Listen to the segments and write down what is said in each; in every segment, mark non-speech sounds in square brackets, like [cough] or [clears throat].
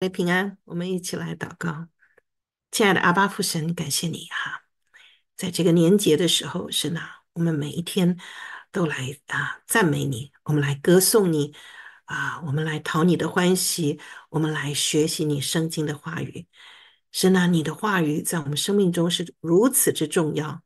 来平安，我们一起来祷告。亲爱的阿巴父神，感谢你哈，在这个年节的时候，神呐，我们每一天都来啊赞美你，我们来歌颂你啊，我们来讨你的欢喜，我们来学习你圣经的话语。神呐，你的话语在我们生命中是如此之重要，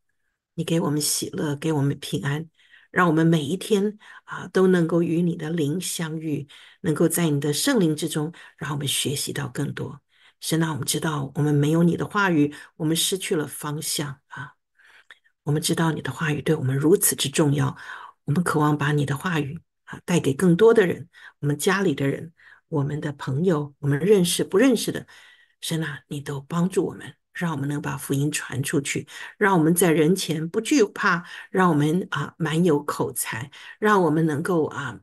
你给我们喜乐，给我们平安，让我们每一天啊都能够与你的灵相遇。能够在你的圣灵之中，让我们学习到更多。神啊，我们知道我们没有你的话语，我们失去了方向啊！我们知道你的话语对我们如此之重要，我们渴望把你的话语啊带给更多的人，我们家里的人，我们的朋友，我们认识不认识的。神啊，你都帮助我们，让我们能把福音传出去，让我们在人前不惧怕，让我们啊满有口才，让我们能够啊。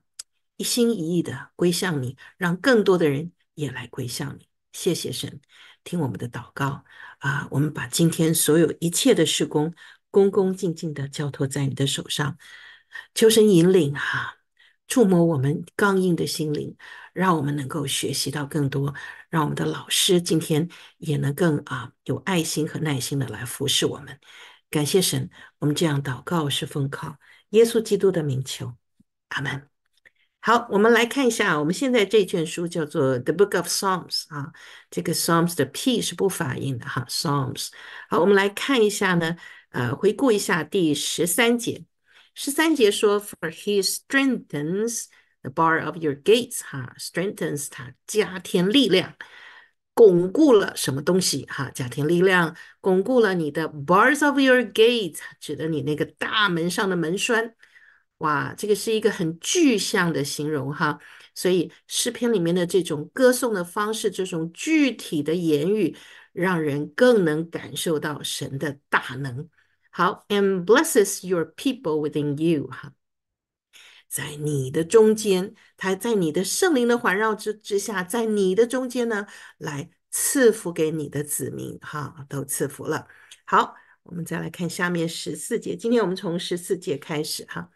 一心一意的归向你，让更多的人也来归向你。谢谢神，听我们的祷告啊！我们把今天所有一切的事工，恭恭敬敬的交托在你的手上，求神引领啊，触摸我们刚硬的心灵，让我们能够学习到更多，让我们的老师今天也能更啊有爱心和耐心的来服侍我们。感谢神，我们这样祷告是奉靠耶稣基督的名求，阿门。好，我们来看一下，我们现在这卷书叫做《The Book of Psalms》啊，这个 Psalms 的 P 是不发音的哈。Psalms，好，我们来看一下呢，呃，回顾一下第十三节。十三节说：“For He strengthens the b a r of your gates。”哈，strengthens 他加添力量，巩固了什么东西？哈，加添力量，巩固了你的 bars of your gates，指的你那个大门上的门栓。哇，这个是一个很具象的形容哈，所以诗篇里面的这种歌颂的方式，这种具体的言语，让人更能感受到神的大能。好，and blesses your people within you 哈，在你的中间，他在你的圣灵的环绕之之下，在你的中间呢，来赐福给你的子民哈，都赐福了。好，我们再来看下面十四节，今天我们从十四节开始哈。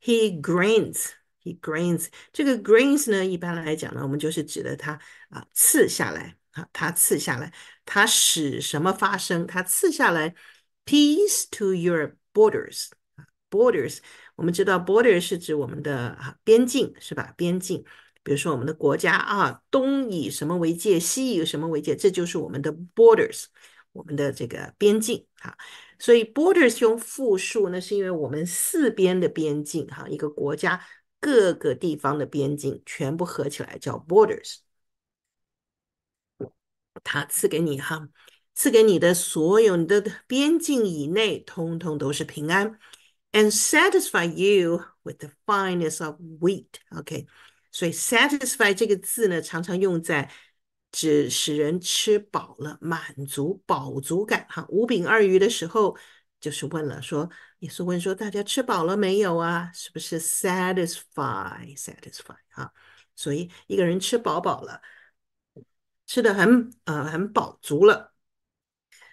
He grins. He grins. 这个 grins 呢，一般来讲呢，我们就是指的他啊，刺下来啊，他刺下来，他使什么发生？他刺下来 peace to your borders. borders，我们知道 border 是指我们的啊边境是吧？边境，比如说我们的国家啊，东以什么为界，西以什么为界，这就是我们的 borders，我们的这个边境啊。所以 borders 用复数，那是因为我们四边的边境，哈，一个国家各个地方的边境全部合起来叫 borders。他赐给你哈，赐给你的所有你的边境以内，通通都是平安。And satisfy you with the finest of wheat。OK，所以 satisfy 这个字呢，常常用在。指使人吃饱了，满足饱足感。哈，五饼二鱼的时候，就是问了，说也是问说大家吃饱了没有啊？是不是 satisfy？satisfy 啊？所以一个人吃饱饱了，吃的很呃很饱足了，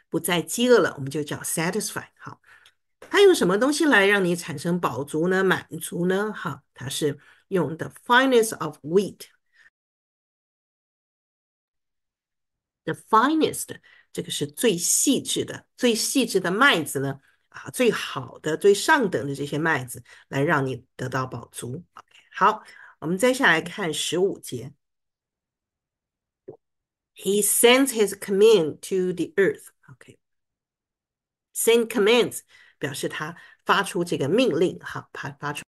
不再饥饿了，我们就叫 satisfy。好，它用什么东西来让你产生饱足呢？满足呢？哈，它是用 the finest of wheat。The finest，这个是最细致的、最细致的麦子呢，啊，最好的、最上等的这些麦子，来让你得到饱足。OK，好，我们接下来看十五节。He sends his command to the earth。OK，send commands 表示他发出这个命令，哈，他发出。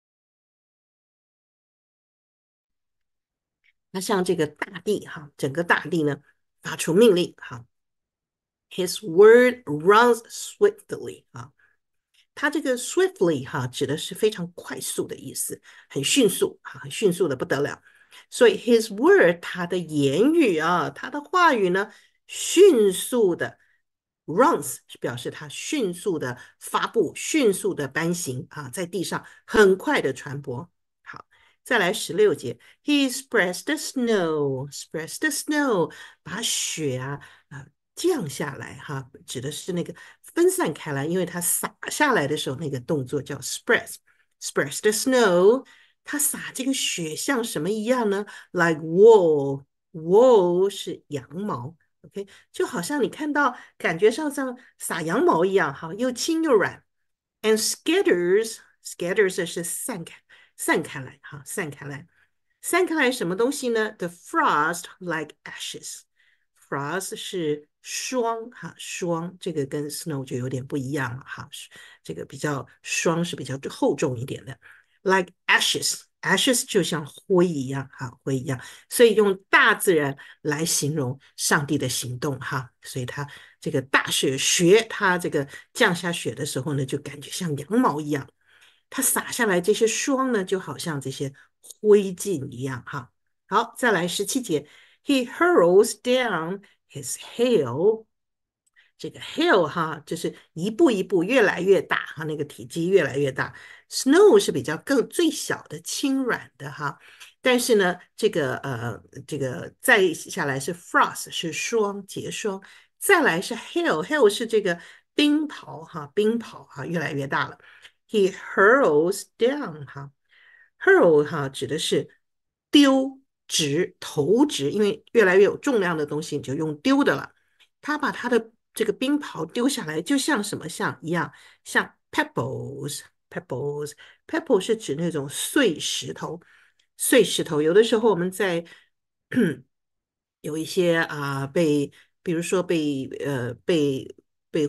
那像这个大地，哈，整个大地呢？发出命令，哈，His word runs swiftly，啊，他这个 swiftly 哈指的是非常快速的意思，很迅速，哈，很迅速的不得了。所以 His word，他的言语啊，他的话语呢，迅速的 runs 是表示他迅速的发布，迅速的搬行，啊，在地上很快的传播。再来十六节，He spreads the snow, spreads the snow，把雪啊啊降下来哈，指的是那个分散开来，因为它洒下来的时候那个动作叫 spreads, spreads the snow，它洒这个雪像什么一样呢？Like wool, wool 是羊毛，OK，就好像你看到感觉上像洒羊毛一样，哈，又轻又软。And scatters, scatters 是散开。散开来，哈，散开来，散开来，什么东西呢？The frost like ashes，frost 是霜，哈，霜这个跟 snow 就有点不一样了，哈，这个比较霜是比较厚重一点的，like ashes，ashes 就像灰一样，哈，灰一样，所以用大自然来形容上帝的行动，哈，所以它这个大雪雪，它这个降下雪的时候呢，就感觉像羊毛一样。它洒下来这些霜呢，就好像这些灰烬一样，哈。好，再来十七节，He hurles down his hail。这个 hail 哈，就是一步一步越来越大，哈，那个体积越来越大。Snow 是比较更最小的、轻软的，哈。但是呢，这个呃，这个再下来是 frost，是霜结霜，再来是 hail，hail 是这个冰雹，哈，冰雹，哈，越来越大了。He h u r l s down，哈，hurl 哈指的是丢、直、投掷，因为越来越有重量的东西，你就用丢的了。他把他的这个冰袍丢下来，就像什么像一样，像 pebbles，pebbles，pebble 是指那种碎石头、碎石头。有的时候我们在有一些啊被，比如说被呃被被。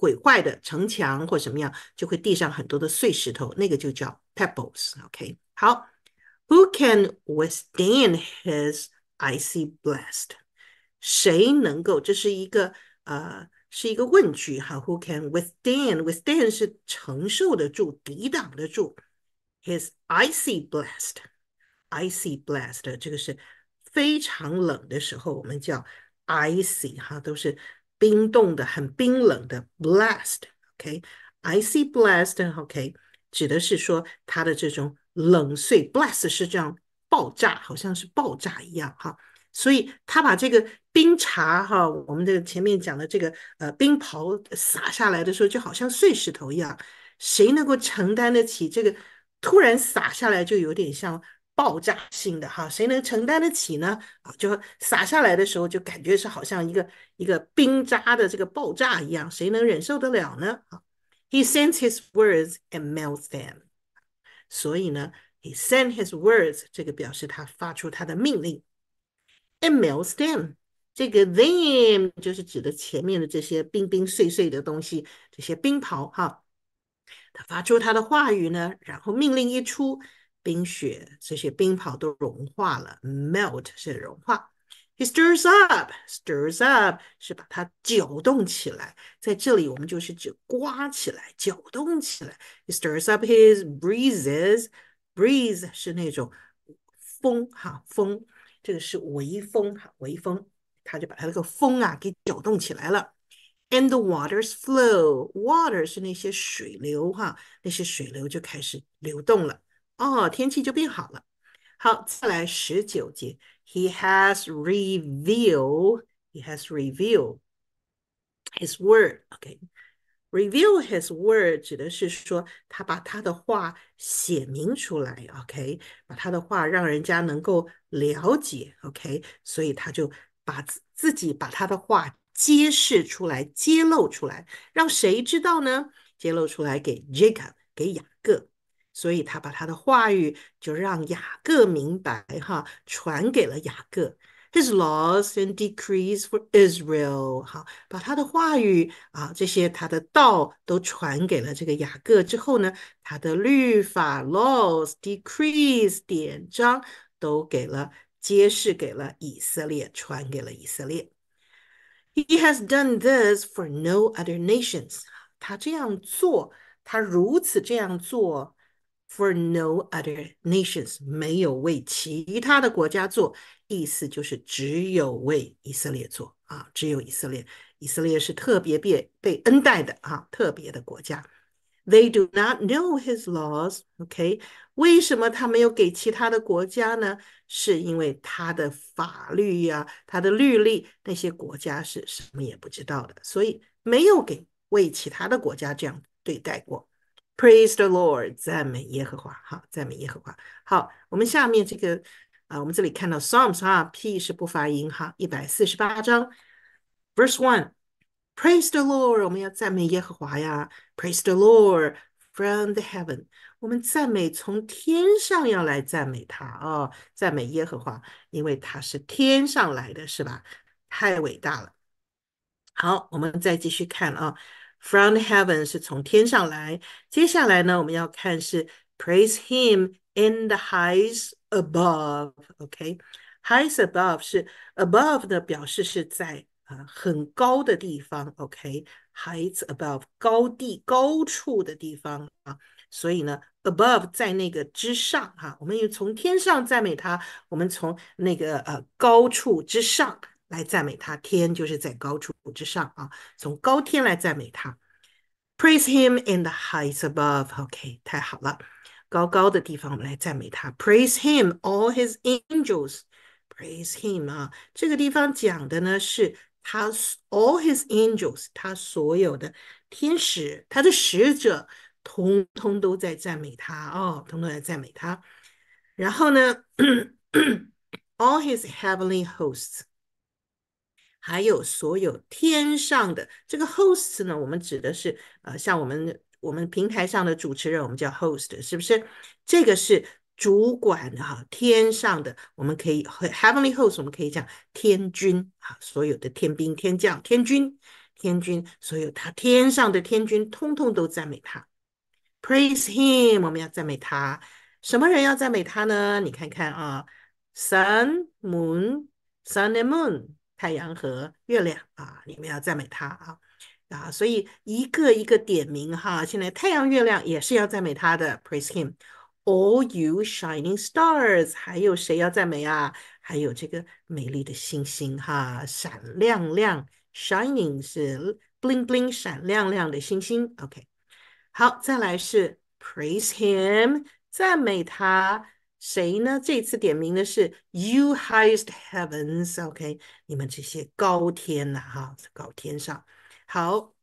毁坏的城墙或什么样，就会地上很多的碎石头，那个就叫 pebbles。OK，好，Who can withstand his icy blast？谁能够？这是一个呃，是一个问句哈。Who can withstand？Withstand 是承受得住、抵挡得住。His icy blast，icy blast，这个是非常冷的时候，我们叫 icy 哈，都是。冰冻的，很冰冷的，blast，OK，icy blast，OK，指的是说它的这种冷碎，blast 是这样爆炸，好像是爆炸一样哈。所以他把这个冰茶哈，我们的前面讲的这个呃冰雹洒下来的时候，就好像碎石头一样，谁能够承担得起这个突然洒下来，就有点像。爆炸性的哈，谁能承担得起呢？啊，就洒下来的时候，就感觉是好像一个一个冰渣的这个爆炸一样，谁能忍受得了呢？啊，He s e n t his words and melts them。所以呢，He s e n t his words，这个表示他发出他的命令，and melts them。这个 them 就是指的前面的这些冰冰碎碎的东西，这些冰雹哈。他发出他的话语呢，然后命令一出。冰雪这些冰雹都融化了，melt 是融化。He stirs up, stirs up 是把它搅动起来，在这里我们就是指刮起来、搅动起来。He stirs up his breezes, breeze 是那种风哈，风这个是微风哈，微风，他就把他那个风啊给搅动起来了。And the waters flow, water 是那些水流哈，那些水流就开始流动了。哦，天气就变好了。好，再来十九节。He has revealed, he has revealed his word. OK, reveal his word 指的是说他把他的话写明出来。OK，把他的话让人家能够了解。OK，所以他就把自自己把他的话揭示出来，揭露出来，让谁知道呢？揭露出来给 Jacob，给雅各。所以他把他的话语就让雅各明白哈，传给了雅各。His laws and decrees for Israel，哈，把他的话语啊，这些他的道都传给了这个雅各之后呢，他的律法 laws decrees 典章都给了揭示给了以色列，传给了以色列。He has done this for no other nations。他这样做，他如此这样做。For no other nations，没有为其他的国家做，意思就是只有为以色列做啊，只有以色列，以色列是特别被被恩待的啊，特别的国家。They do not know his laws，OK？为什么他没有给其他的国家呢？是因为他的法律呀，他的律例，那些国家是什么也不知道的，所以没有给为其他的国家这样对待过。Praise the Lord，赞美耶和华。好，赞美耶和华。好，我们下面这个啊，我们这里看到 Psalms 啊，P 是不发音哈，一百四十八章，verse one，Praise the Lord，我们要赞美耶和华呀。Praise the Lord from the heaven，我们赞美从天上要来赞美他啊，赞美耶和华，因为他是天上来的，是吧？太伟大了。好，我们再继续看啊。From heaven 是从天上来。接下来呢，我们要看是 Praise him in the h i g h t s above。OK，h i g h t s above 是 above 的表示是在啊很高的地方。OK，heights above 高地高处的地方啊。所以呢，above 在那个之上哈。我们也从天上赞美他，我们从那个呃高处之上来赞美他。天就是在高处。之上啊，从高天来赞美他，Praise him in the heights above. above。OK，太好了，高高的地方我们来赞美他，praise him all his angels。Praise him 啊，这个地方讲的呢是他 [coughs] all his angels，他所有的天使，他的使者，通通都在赞美他哦，通通在赞美他。然后呢，all his heavenly hosts，还有所有天上的这个 host s 呢，我们指的是呃，像我们我们平台上的主持人，我们叫 host，是不是？这个是主管的哈，天上的我们可以 heavenly host，我们可以讲天君啊，所有的天兵天将、天君、天君，所有他天上的天君，通通都赞美他，praise him，我们要赞美他。什么人要赞美他呢？你看看啊，sun moon，sun and moon。太阳和月亮啊，你们要赞美他啊啊！所以一个一个点名哈。现在太阳、月亮也是要赞美他的，Praise him，all you shining stars。还有谁要赞美啊？还有这个美丽的星星哈，闪亮亮，shining 是 bling bling 闪亮亮的星星。OK，好，再来是 Praise him，赞美他。谁呢？这次点名的是 You highest heavens，OK，你们这些高天呐，哈，高天上。好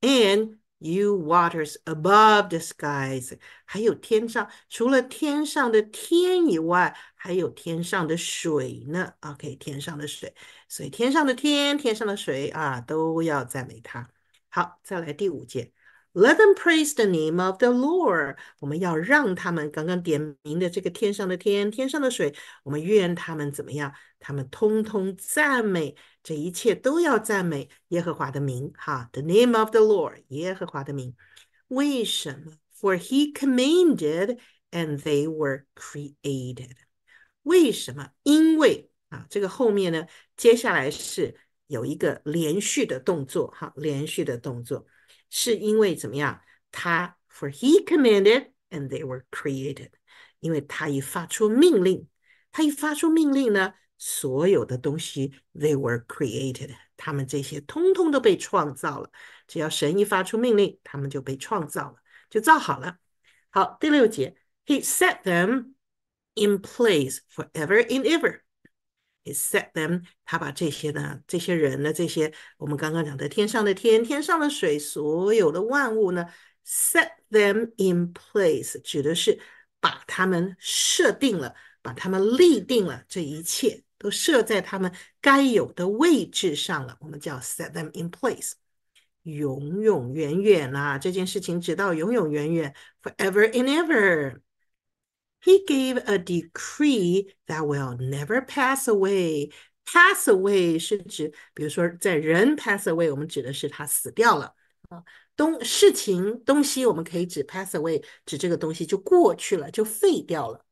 ，And you waters above the skies，还有天上，除了天上的天以外，还有天上的水呢。OK，天上的水，所以天上的天天上的水啊，都要赞美他。好，再来第五件。Let them praise the name of the Lord。我们要让他们刚刚点名的这个天上的天天上的水，我们愿他们怎么样？他们通通赞美，这一切都要赞美耶和华的名哈。The name of the Lord，耶和华的名。为什么？For He commanded and they were created。为什么？因为啊，这个后面呢，接下来是有一个连续的动作哈，连续的动作。是因为怎么样？他 for he commanded and they were created. 因为他一发出命令，他一发出命令呢，所有的东西 they were created. created，他们这些通通都被创造了。只要神一发出命令，他们就被创造了，就造好了。好，第六节，He set them in place forever and ever。He set them，他把这些呢，这些人呢，这些，我们刚刚讲的天上的天，天上的水，所有的万物呢，set them in place，指的是把他们设定了，把他们立定了，这一切都设在他们该有的位置上了。我们叫 set them in place，永永远远啊，这件事情直到永永远远，forever and ever。He gave a decree that will never pass away. Pass away 是指，比如说在人 pass away，我们指的是他死掉了啊。东事情东西，我们可以指 pass away，指这个东西就过去了，就废掉了，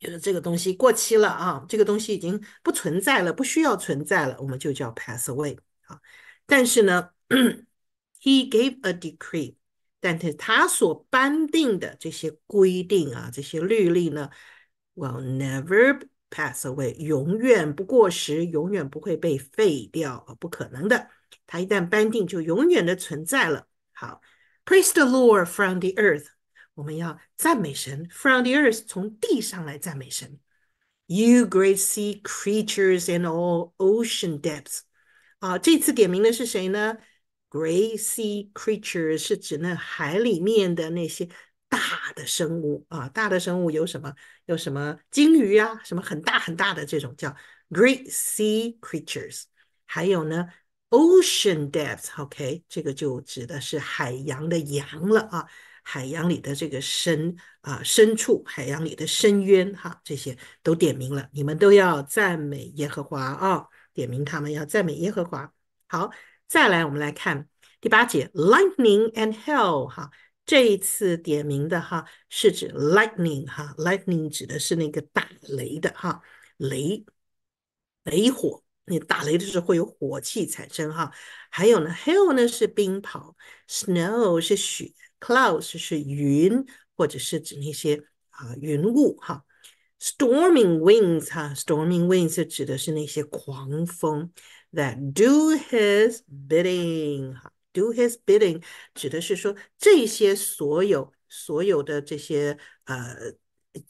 就是这个东西过期了啊。这个东西已经不存在了，不需要存在了，我们就叫 pass away 啊。但是呢，He gave a decree. 但是他所颁定的这些规定啊，这些律例呢，will never pass away，永远不过时，永远不会被废掉，啊，不可能的。他一旦颁定，就永远的存在了。好，Praise the Lord from the earth，我们要赞美神，from the earth 从地上来赞美神。You great sea creatures and all ocean depths，啊，这次点名的是谁呢？g r e a y sea creatures 是指那海里面的那些大的生物啊，大的生物有什么？有什么鲸鱼啊，什么很大很大的这种叫 g r e a y sea creatures。还有呢，Ocean depths，OK，这个就指的是海洋的洋了啊，海洋里的这个深啊，深处海洋里的深渊哈，这些都点明了，你们都要赞美耶和华啊，点名他们要赞美耶和华。好。再来，我们来看第八节，Lightning and Hell。哈，这一次点名的哈是指 Lightning。哈，Lightning 指的是那个打雷的哈雷雷火。你打雷的时候会有火气产生哈。还有呢，Hell 呢是冰雹，Snow 是雪，Clouds 是云或者是指那些啊云雾哈。Storming winds 哈，Storming winds 指的是那些狂风。That do his bidding，哈，do his bidding 指的是说这些所有所有的这些呃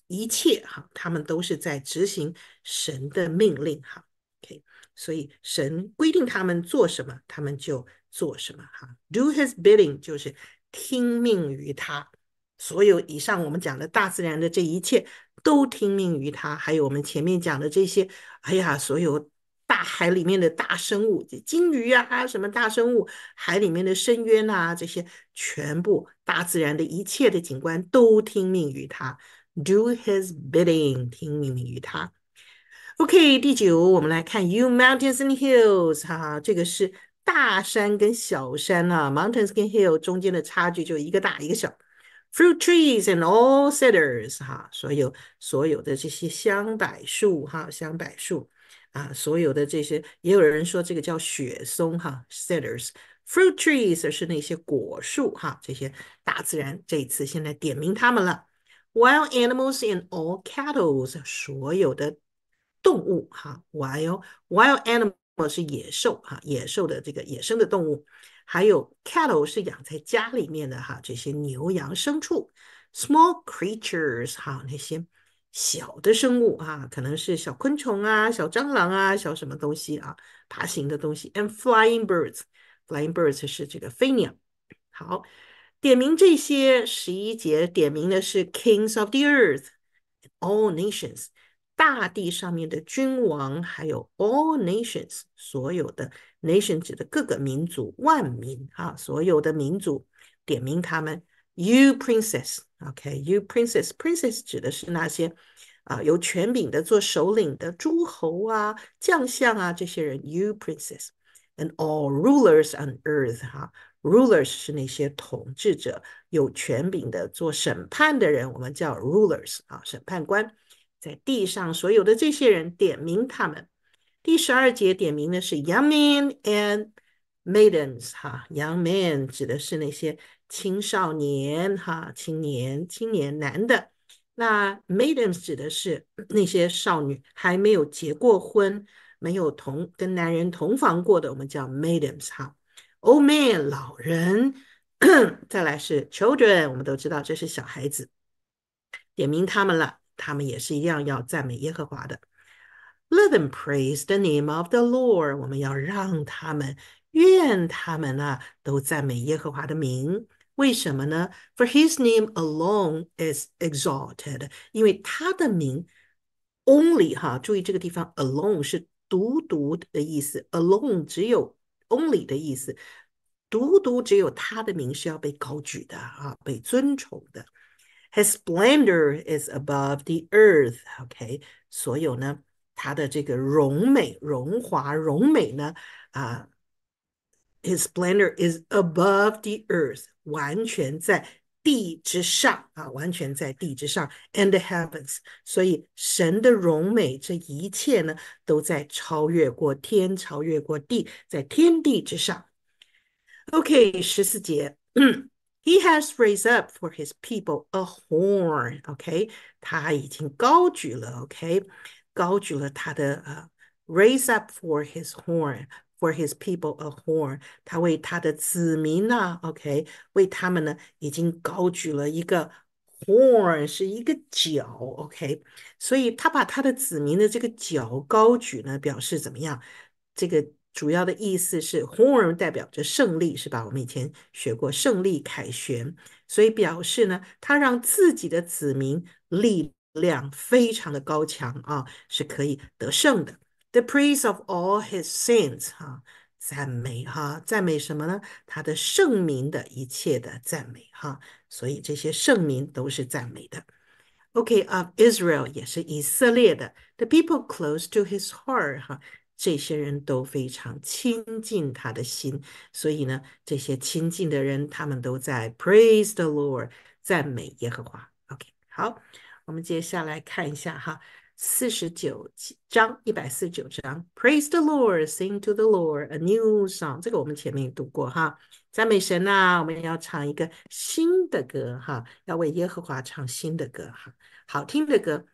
一切哈，他们都是在执行神的命令哈。OK，所以神规定他们做什么，他们就做什么哈。Do his bidding 就是听命于他。所有以上我们讲的大自然的这一切都听命于他，还有我们前面讲的这些，哎呀，所有。大海里面的大生物，金鱼啊，还有什么大生物？海里面的深渊啊，这些全部大自然的一切的景观都听命于他，do his bidding，听命于他。OK，第九，我们来看，You mountains and hills，哈，这个是大山跟小山啊，mountains 跟 h i l l 中间的差距就一个大一个小，fruit trees and all cedars，哈，所有所有的这些香柏树，哈，香柏树。啊，所有的这些，也有人说这个叫雪松哈，cedar's fruit trees 是那些果树哈，这些大自然这一次现在点名它们了。wild animals and all c a t t l e 所有的动物哈，wild wild animals 是野兽哈，野兽的这个野生的动物，还有 cattle 是养在家里面的哈，这些牛羊牲畜。small creatures 哈那些。小的生物啊，可能是小昆虫啊、小蟑螂啊、小什么东西啊，爬行的东西。And flying birds, flying birds 是这个飞鸟。好，点名这些。十一节点名的是 kings of the earth a all nations，大地上面的君王，还有 all nations，所有的 nation 指的各个民族、万民啊，所有的民族，点名他们。You princess, okay. You princess, princess 指的是那些啊有权柄的、做首领的诸侯啊、将相啊这些人。You princess, and all rulers on earth, 哈，rulers 是那些统治者、有权柄的、做审判的人，我们叫 rulers 啊，审判官在地上所有的这些人点名他们。第十二节点名的是 young men and maidens，哈，young man 指的是那些。青少年哈，青年青年男的，那 maidens 指的是 [clears throat] 那些少女，还没有结过婚，没有同跟男人同房过的，我们叫 maidens 哈。Old m a n 老人，[coughs] 再来是 children，我们都知道这是小孩子，点名他们了，他们也是一样要赞美耶和华的。Let them praise the name of the Lord，我们要让他们，愿他们啊都赞美耶和华的名。为什么呢？For his name alone is exalted，因为他的名 only 哈，注意这个地方 alone 是独独的意思，alone 只有 only 的意思，独独只有他的名是要被高举的啊，被尊崇的。His splendor is above the earth。OK，所有呢，他的这个荣美、荣华、荣美呢啊。His splendor is above the earth，完全在地之上啊，完全在地之上，and the heavens。所以神的荣美，这一切呢，都在超越过天，超越过地，在天地之上。OK，十四节。He [clears throat] has raised up for his people a horn. OK，他已经高举了。OK，高举了他的呃、uh,，raise up for his horn，For his people a horn，他为他的子民啊，OK，为他们呢已经高举了一个 horn，是一个角，OK，所以他把他的子民的这个角高举呢，表示怎么样？这个主要的意思是，horn 代表着胜利，是吧？我们以前学过胜利、凯旋，所以表示呢，他让自己的子民力量非常的高强啊，是可以得胜的。The praise of all his saints，哈，赞美哈，赞美什么呢？他的圣名的一切的赞美，哈。所以这些圣名都是赞美的。Okay, of Israel 也是以色列的。The people close to his heart，哈，这些人都非常亲近他的心。所以呢，这些亲近的人，他们都在 praise the Lord，赞美耶和华。o k 好，我们接下来看一下哈。四十九章一百四十九章，Praise the Lord, sing to the Lord a new song。这个我们前面也读过哈，赞美神呐、啊，我们要唱一个新的歌哈，要为耶和华唱新的歌哈，好听的歌。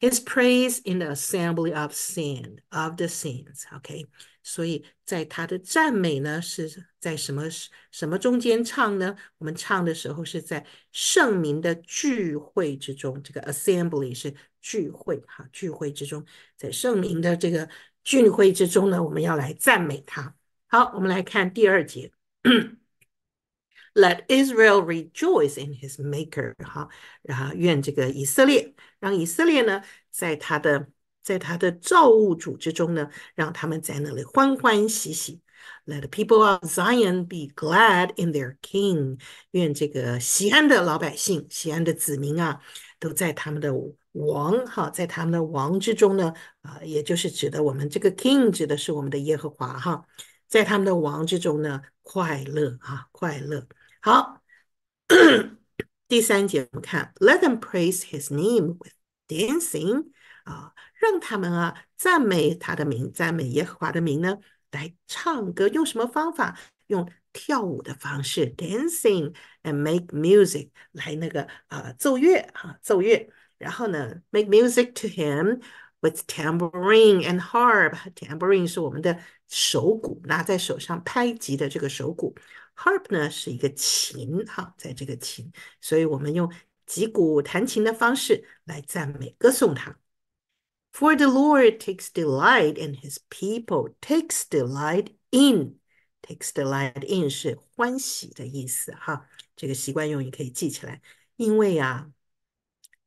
His praise in the assembly of sin of the saints。OK，所以，在他的赞美呢，是在什么什么中间唱呢？我们唱的时候是在圣民的聚会之中，这个 assembly 是聚会哈，聚会之中，在圣民的这个聚会之中呢，我们要来赞美他。好，我们来看第二节，Let Israel rejoice in his maker，哈，然后愿这个以色列，让以色列呢，在他的。在他的造物主之中呢，让他们在那里欢欢喜喜。Let the people of Zion be glad in their king。愿这个西安的老百姓、西安的子民啊，都在他们的王哈，在他们的王之中呢啊，也就是指的我们这个 king，指的是我们的耶和华哈，在他们的王之中呢，快乐啊，快乐。好，[coughs] 第三节我们看，Let them praise his name with dancing 啊。让他们啊赞美他的名，赞美耶和华的名呢，来唱歌。用什么方法？用跳舞的方式，dancing and make music 来那个啊奏乐哈奏乐。然后呢，make music to him with tambourine and harp。tambourine 是我们的手鼓，拿在手上拍击的这个手鼓。harp 呢是一个琴哈，在这个琴。所以我们用击鼓弹琴的方式来赞美歌颂他。For the Lord takes delight in His people, takes delight in, takes delight in 是欢喜的意思哈，这个习惯用语可以记起来。因为呀，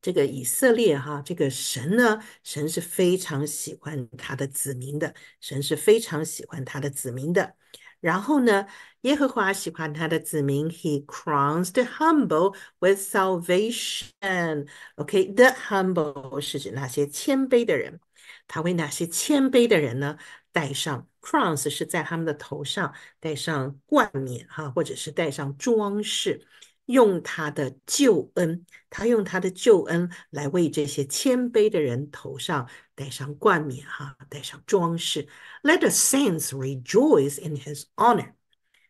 这个以色列哈，这个神呢，神是非常喜欢他的子民的，神是非常喜欢他的子民的。然后呢？耶和华喜欢他的子民，He crowns the humble with salvation。OK，the humble 是指那些谦卑的人。他为那些谦卑的人呢，戴上 crowns，是在他们的头上戴上冠冕哈，或者是戴上装饰。用他的救恩，他用他的救恩来为这些谦卑的人头上戴上冠冕，哈，戴上装饰。Let the saints rejoice in his honor.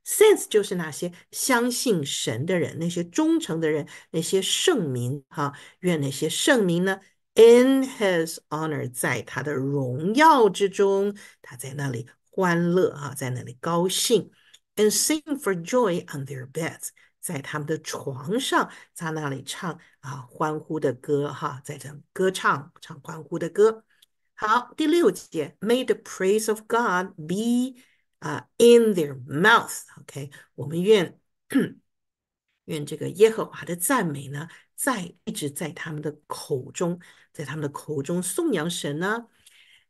Saints 就是那些相信神的人，那些忠诚的人，那些圣民，哈，愿那些圣民呢，in his honor，在他的荣耀之中，他在那里欢乐，哈，在那里高兴，and sing for joy on their beds。在他们的床上，在那里唱啊，欢呼的歌哈，在这歌唱，唱欢呼的歌。好，第六节，May the praise of God be 啊，in their mouth。OK，我们愿愿这个耶和华的赞美呢，在一直在他们的口中，在他们的口中颂扬神呢。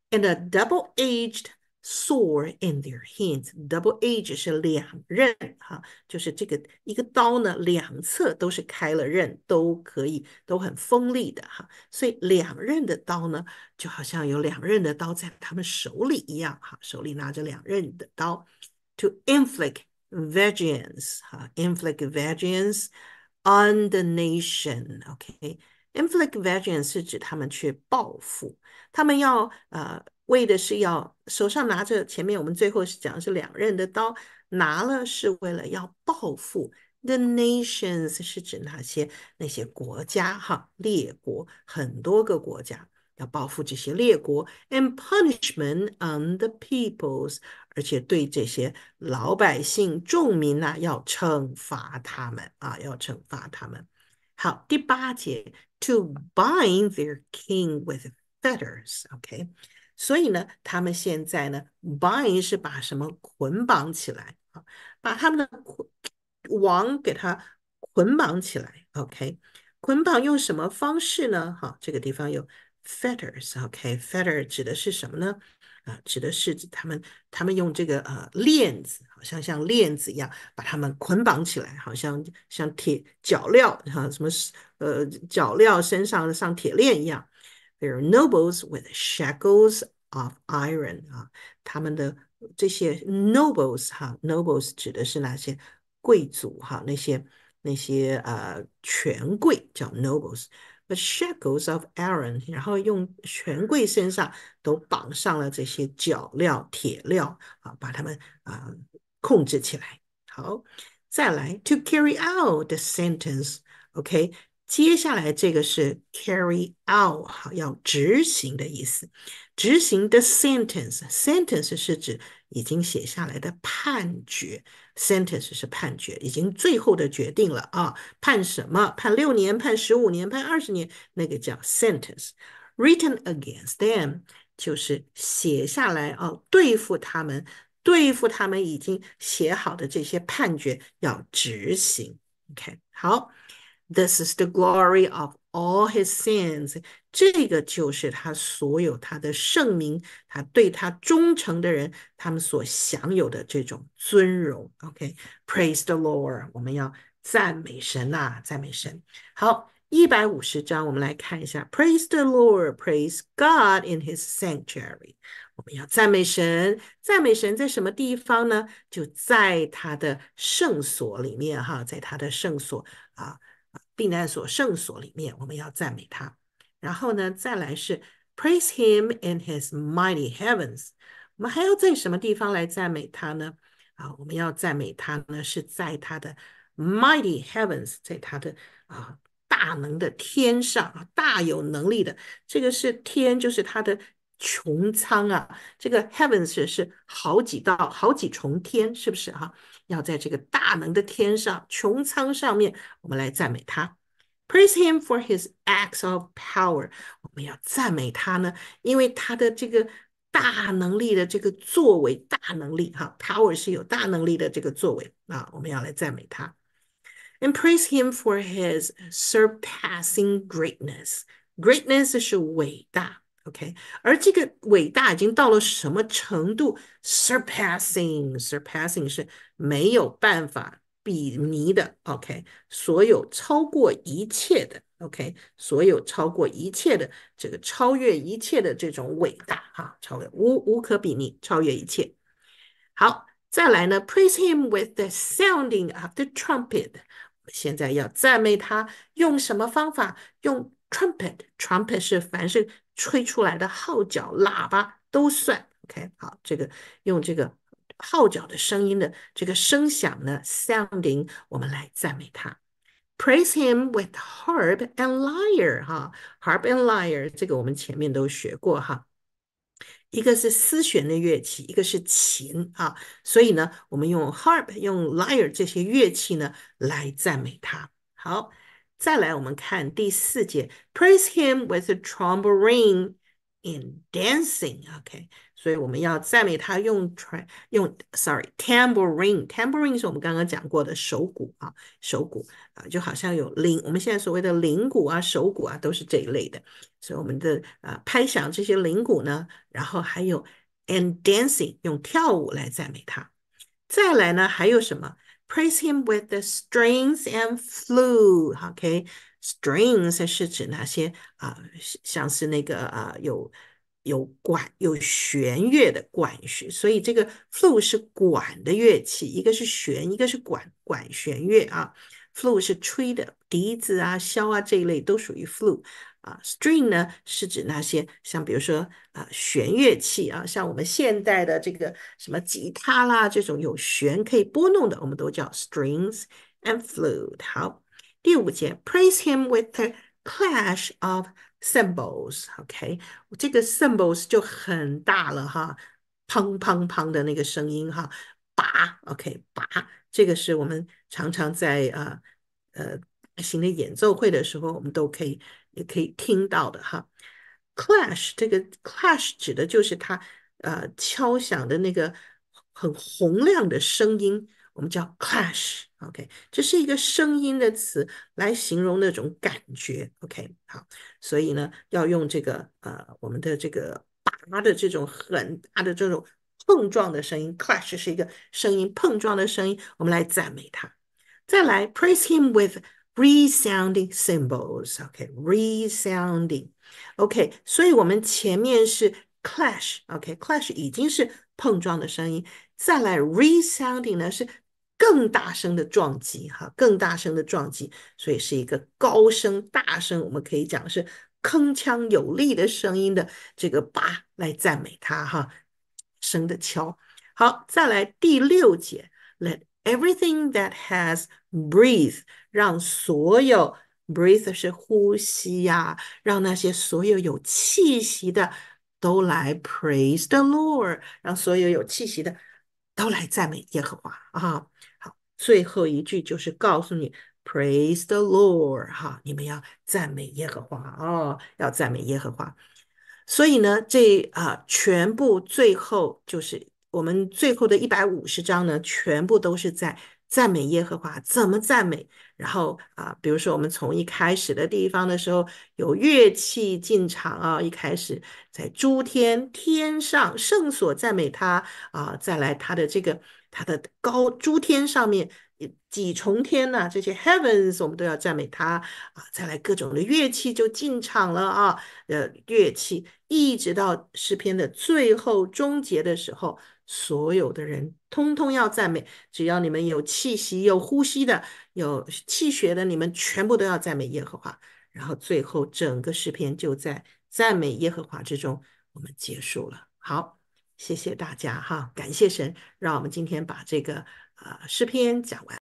And a double aged. Sore in their hands. Double edge 是两刃哈，就是这个一个刀呢，两侧都是开了刃，都可以都很锋利的哈。所以两刃的刀呢，就好像有两刃的刀在他们手里一样哈，手里拿着两刃的刀。To inflict vengeance 哈，inflict vengeance on the nation，OK、okay?。Inflict vengeance 是指他们去报复，他们要呃为的是要手上拿着前面我们最后是讲是两刃的刀，拿了是为了要报复。The nations 是指哪些那些国家哈，列国很多个国家要报复这些列国，and punishment on the peoples，而且对这些老百姓众民呐、啊、要惩罚他们啊，要惩罚他们。好，第八节，to bind their king with fetters，OK、okay?。所以呢，他们现在呢，bind 是把什么捆绑起来啊？把他们的王给它捆绑起来，OK？捆绑用什么方式呢？哈，这个地方有 fetters，OK？fetter 指的是什么呢？啊，指的是他们他们用这个呃链子，好像像链子一样把他们捆绑起来，好像像铁脚镣，哈，什么是呃脚镣身上像铁链一样。they are nobles with shackles of iron 啊，他们的这些 nobles 哈，nobles 指的是那些贵族哈，那些那些呃权贵叫 nobles。But shackles of iron，然后用权贵身上都绑上了这些脚镣、铁镣啊，把他们啊控制起来。好，再来 to carry out the sentence。OK，接下来这个是 carry out 好，要执行的意思。执行的 sentence，sentence 是指已经写下来的判决。sentence 是判决，已经最后的决定了啊。判什么？判六年？判十五年？判二十年？那个叫 sentence。Written against them 就是写下来啊，对付他们，对付他们已经写好的这些判决要执行。OK，好。This is the glory of all his s i n s 这个就是他所有他的圣名，他对他忠诚的人，他们所享有的这种尊荣。OK，praise the Lord。我们要赞美神啊，赞美神。好，一百五十章，我们来看一下。Praise the Lord，praise God in his sanctuary。我们要赞美神，赞美神在什么地方呢？就在他的圣所里面哈，在他的圣所啊。避难所、圣所里面，我们要赞美他。然后呢，再来是 Praise Him in His Mighty Heavens。我们还要在什么地方来赞美他呢？啊，我们要赞美他呢，是在他的 Mighty Heavens，在他的啊大能的天上，大有能力的。这个是天，就是他的穹苍啊。这个 Heavens 是好几道、好几重天，是不是哈？要在这个大能的天上、穹苍上面，我们来赞美他，Praise him for his acts of power。我们要赞美他呢，因为他的这个大能力的这个作为，大能力哈，power 是有大能力的这个作为啊，我们要来赞美他，And praise him for his surpassing greatness。greatness 是伟大。OK，而这个伟大已经到了什么程度？Surpassing，surpassing 是没有办法比拟的。OK，所有超过一切的。OK，所有超过一切的，这个超越一切的这种伟大，哈，超越无无可比拟，超越一切。好，再来呢？Praise him with the sounding of the trumpet。我现在要赞美他，用什么方法？用。Trumpet，trumpet 是凡是吹出来的号角、喇叭都算。OK，好，这个用这个号角的声音的这个声响呢，sounding，我们来赞美他。Praise him with harp and lyre，哈，harp and lyre 这个我们前面都学过哈，一个是丝弦的乐器，一个是琴啊，所以呢，我们用 harp、用 lyre 这些乐器呢来赞美他。好。再来，我们看第四节，Praise him with a t r o m b o u r i n e in dancing。OK，所以我们要赞美他用 t r try 用，sorry tambourine，tambourine 是我们刚刚讲过的手鼓啊，手鼓啊，就好像有铃，我们现在所谓的铃鼓啊、手鼓啊，都是这一类的。所以我们的啊拍响这些铃鼓呢，然后还有 in dancing 用跳舞来赞美他。再来呢还有什么？Praise him with the strings and flute. 好，k strings 是指那些啊？像是那个啊有有管有弦乐的管弦，所以这个 flute 是管的乐器，一个是弦，一个是管管弦乐啊。flute 是吹的笛子啊、箫啊这一类都属于 flute。啊，string 呢是指那些像比如说啊弦乐器啊，像我们现代的这个什么吉他啦，这种有弦可以拨弄的，我们都叫 strings and flute。好，第五节，praise him with the clash of s y m b o l s OK，这个 s y m b o l s 就很大了哈，砰砰砰的那个声音哈，拔。OK，拔，这个是我们常常在啊呃大型的演奏会的时候，我们都可以。也可以听到的哈，clash 这个 clash 指的就是它，呃，敲响的那个很洪亮的声音，我们叫 clash，OK，这是一个声音的词来形容那种感觉，OK，好，所以呢，要用这个呃，我们的这个“拔”的这种很大的这种碰撞的声音，clash 是一个声音碰撞的声音，我们来赞美他，再来 praise him with。Resounding symbols, o k Resounding, o k 所以我们前面是 clash, o k Clash 已经是碰撞的声音，再来 resounding 呢是更大声的撞击，哈，更大声的撞击，所以是一个高声、大声，我们可以讲是铿锵有力的声音的这个吧来赞美他，哈，声的敲。好，再来第六节来。Everything that has breath，让所有 breath 是呼吸呀，让那些所有有气息的都来 praise the Lord，让所有有气息的都来赞美耶和华啊！好，最后一句就是告诉你 praise the Lord，哈，你们要赞美耶和华啊，要赞美耶和华。所以呢，这啊，全部最后就是。我们最后的一百五十章呢，全部都是在赞美耶和华，怎么赞美？然后啊，比如说我们从一开始的地方的时候，有乐器进场啊，一开始在诸天天上圣所赞美他啊，再来他的这个他的高诸天上面几重天呐，这些 heavens 我们都要赞美他啊，再来各种的乐器就进场了啊，呃，乐器一直到诗篇的最后终结的时候。所有的人通通要赞美，只要你们有气息、有呼吸的、有气血的，你们全部都要赞美耶和华。然后最后整个诗篇就在赞美耶和华之中，我们结束了。好，谢谢大家哈，感谢神，让我们今天把这个呃诗篇讲完。